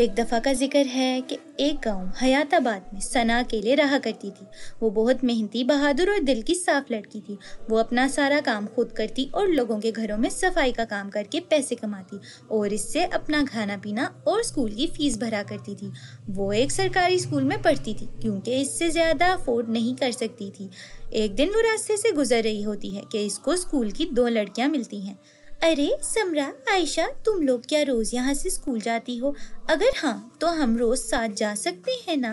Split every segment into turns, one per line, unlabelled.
एक दफ़ा का जिक्र है कि एक गांव हयाताबाद में सना के लिए रहा करती थी वो बहुत मेहनती बहादुर और दिल की साफ लड़की थी वो अपना सारा काम खुद करती और लोगों के घरों में सफाई का काम करके पैसे कमाती और इससे अपना खाना पीना और स्कूल की फीस भरा करती थी वो एक सरकारी स्कूल में पढ़ती थी क्योंकि इससे ज़्यादा अफोर्ड नहीं कर सकती थी एक दिन वो रास्ते से गुजर रही होती है कि इसको स्कूल की दो लड़कियाँ मिलती हैं अरे समरा आयशा तुम लोग क्या रोज यहाँ से स्कूल जाती हो अगर हाँ तो हम रोज साथ जा सकते हैं ना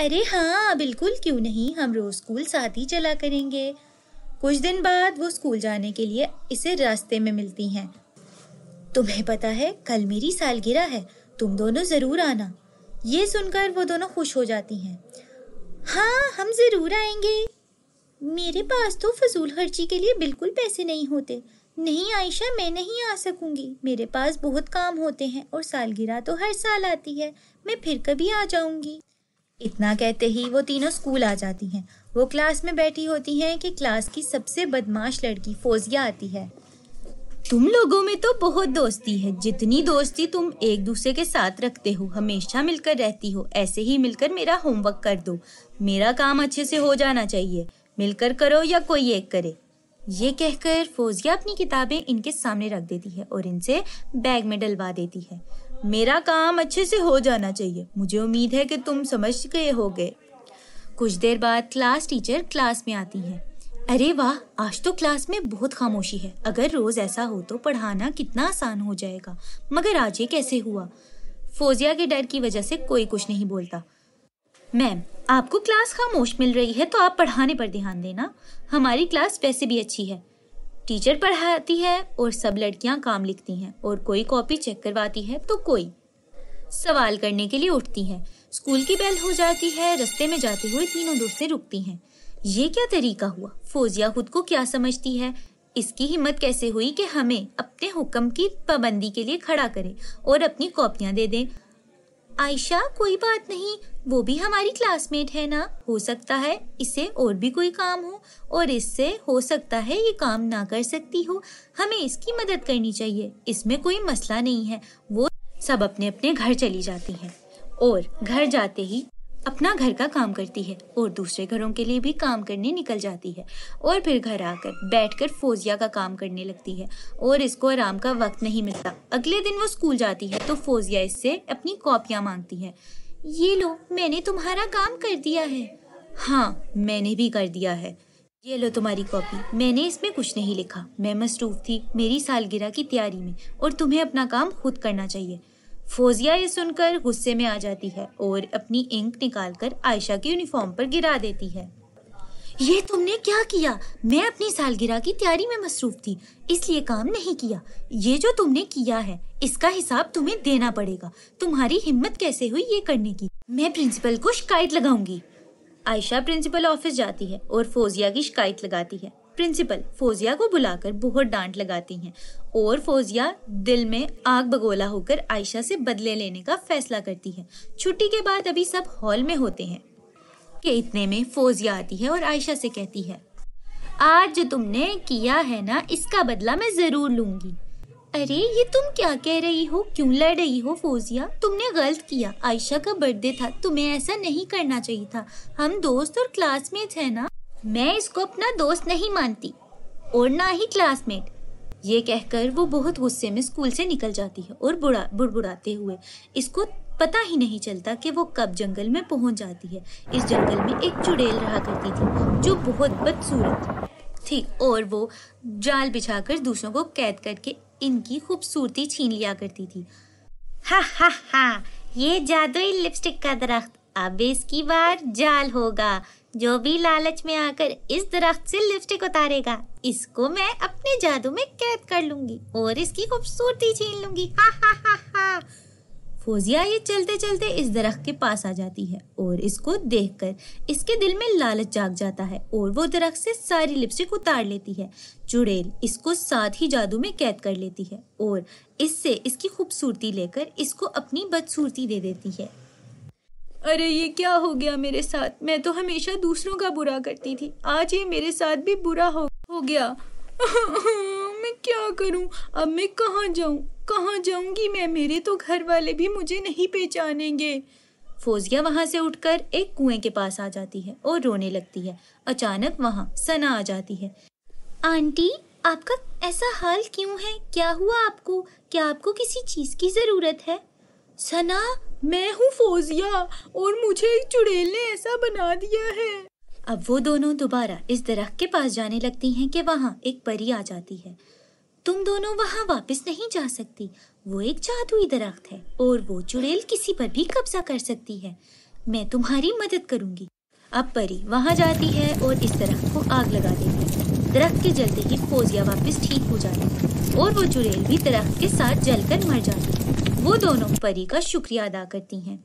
अरे हाँ बिल्कुल क्यों नहीं हम रोज स्कूल साथ ही चला करेंगे कुछ दिन बाद वो स्कूल जाने के लिए इसे रास्ते में मिलती हैं तुम्हें पता है कल मेरी सालगिरह है तुम दोनों ज़रूर आना ये सुनकर वो दोनों खुश हो जाती हैं हाँ हम ज़रूर आएंगे मेरे पास तो फजूल खर्ची के लिए बिल्कुल पैसे नहीं होते नहीं आयशा मैं नहीं आ सकूंगी मेरे पास बहुत काम होते हैं और सालगिरह तो हर साल आती है मैं फिर कभी आ जाऊंगी इतना कहते ही वो तीनों स्कूल आ जाती हैं वो क्लास में बैठी होती हैं कि क्लास की सबसे बदमाश लड़की फौजिया आती है तुम लोगों में तो बहुत दोस्ती है जितनी दोस्ती तुम एक दूसरे के साथ रखते हो हमेशा मिलकर रहती हो ऐसे ही मिलकर मेरा होमवर्क कर दो मेरा काम अच्छे से हो जाना चाहिए मिलकर करो या कोई एक करे ये कहकर फोजिया अपनी किताबें इनके सामने रख देती है और इनसे बैग में डलवा देती है मेरा काम अच्छे से हो जाना चाहिए मुझे उम्मीद है कि तुम समझ गए होगे कुछ देर बाद क्लास टीचर क्लास में आती है अरे वाह आज तो क्लास में बहुत खामोशी है अगर रोज ऐसा हो तो पढ़ाना कितना आसान हो जाएगा मगर आज ये कैसे हुआ फोजिया के डर की वजह से कोई कुछ नहीं बोलता मैम आपको क्लास खामोश मिल रही है तो आप पढ़ाने पर ध्यान देना हमारी क्लास वैसे भी अच्छी है टीचर पढ़ाती है और सब लड़कियां काम लिखती हैं और कोई कॉपी चेक करवाती है तो कोई सवाल करने के लिए उठती हैं स्कूल की बेल हो जाती है रस्ते में जाते हुए तीनों दोस्तें रुकती हैं ये क्या तरीका हुआ फौजिया खुद को क्या समझती है इसकी हिम्मत कैसे हुई कि हमें अपने हुक्म की पाबंदी के लिए खड़ा करें और अपनी कॉपियां दे दें आयशा कोई बात नहीं वो भी हमारी क्लासमेट है ना हो सकता है इसे और भी कोई काम हो और इससे हो सकता है ये काम ना कर सकती हो हमें इसकी मदद करनी चाहिए इसमें कोई मसला नहीं है वो सब अपने अपने घर चली जाती हैं और घर जाते ही अपना घर का काम करती है और दूसरे घरों के लिए भी काम करने निकल जाती है और फिर घर आकर बैठकर फौजिया का काम करने लगती है और इसको आराम का वक्त नहीं मिलता अगले दिन वो स्कूल जाती है तो फौजिया इससे अपनी कॉपियाँ मांगती है ये लो मैंने तुम्हारा काम कर दिया है हाँ मैंने भी कर दिया है ये लो तुम्हारी कॉपी मैंने इसमें कुछ नहीं लिखा मैं मसरूफ़ थी मेरी सालगिरह की तैयारी में और तुम्हें अपना काम खुद करना चाहिए फोजिया ये सुनकर गुस्से में आ जाती है और अपनी इंक निकालकर आयशा की यूनिफॉर्म पर गिरा देती है ये तुमने क्या किया मैं अपनी सालगिरह की तैयारी में मसरूफ थी इसलिए काम नहीं किया ये जो तुमने किया है इसका हिसाब तुम्हें देना पड़ेगा तुम्हारी हिम्मत कैसे हुई ये करने की मैं प्रिंसिपल को शिकायत लगाऊंगी आयशा प्रिंसिपल ऑफिस जाती है और फोजिया की शिकायत लगाती है प्रिंसिपल फोजिया को बुलाकर बहुत डांट लगाती हैं और फोजिया दिल में आग बगोला होकर आयशा से बदले लेने का फैसला करती है छुट्टी के बाद अभी सब हॉल में होते हैं कि इतने में फोजिया आती है और आयशा से कहती है आज जो तुमने किया है ना इसका बदला मैं जरूर लूंगी अरे ये तुम क्या कह रही हो क्यों लड़ रही हो फोजिया तुमने गलत किया आयशा का बर्थडे था तुम्हें ऐसा नहीं करना चाहिए था हम दोस्त और क्लासमेट है ना मैं इसको अपना दोस्त नहीं मानती और ना ही क्लासमेट ये कहकर वो बहुत गुस्से में स्कूल से निकल जाती है और बुरा बुड़बुड़ाते हुए इसको पता ही नहीं चलता कि वो कब जंगल में पहुंच जाती है इस जंगल में एक चुड़ैल रहा करती थी जो बहुत बदसूरत थी और वो जाल बिछाकर दूसरों को कैद करके इनकी खूबसूरती छीन लिया करती थी हा हा हा ये जादुई लिपस्टिक का दरख्त अब इसकी बार जाल होगा जो भी लालच में आकर इस दरख्त से लिपस्टिक उतारेगा इसको मैं अपने जादू में कैद कर लूंगी और इसकी खूबसूरती छीन लूंगी हा हा हा हा फोजिया ये चलते चलते इस दरख्त के पास आ जाती है और इसको देखकर इसके दिल में लालच जाग जाता है और वो दरख्त से सारी लिपस्टिक उतार लेती है चुड़ैल इसको साथ ही जादू में कैद कर लेती है और इससे इसकी खूबसूरती लेकर इसको अपनी बदसूरती दे देती है अरे ये क्या हो गया मेरे साथ मैं तो हमेशा दूसरों का बुरा करती थी आज ये मेरे साथ भी बुरा हो, हो गया मैं क्या करूं अब मैं कहाँ जाऊं कहाँ जाऊंगी मैं मेरे तो घर वाले भी मुझे नहीं पहचानेंगे फोजिया वहाँ से उठकर एक कुएं के पास आ जाती है और रोने लगती है अचानक वहाँ सना आ जाती है आंटी आपका ऐसा हाल क्यों है क्या हुआ आपको क्या आपको किसी चीज़ की ज़रूरत है सना मैं हूँ फोजिया और मुझे एक चुड़ैल ने ऐसा बना दिया है अब वो दोनों दोबारा इस दरख्त के पास जाने लगती हैं कि वहाँ एक परी आ जाती है तुम दोनों वहाँ वापस नहीं जा सकती वो एक जादुई दरख्त है और वो चुड़ैल किसी पर भी कब्जा कर सकती है मैं तुम्हारी मदद करूँगी अब परी वहाँ जाती है और इस दरख्त को आग लगा देती है दरख्त के जलते ही फोजिया वापस ठीक हो जाती है और वो चुड़ैल भी दरख्त के साथ जलकर मर जाती है वो दोनों परी का शुक्रिया अदा करती हैं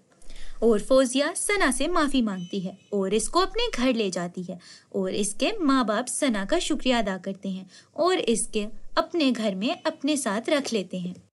और फोजिया सना से माफ़ी मांगती है और इसको अपने घर ले जाती है और इसके माँ बाप सना का शुक्रिया अदा करते हैं और इसके अपने घर में अपने साथ रख लेते हैं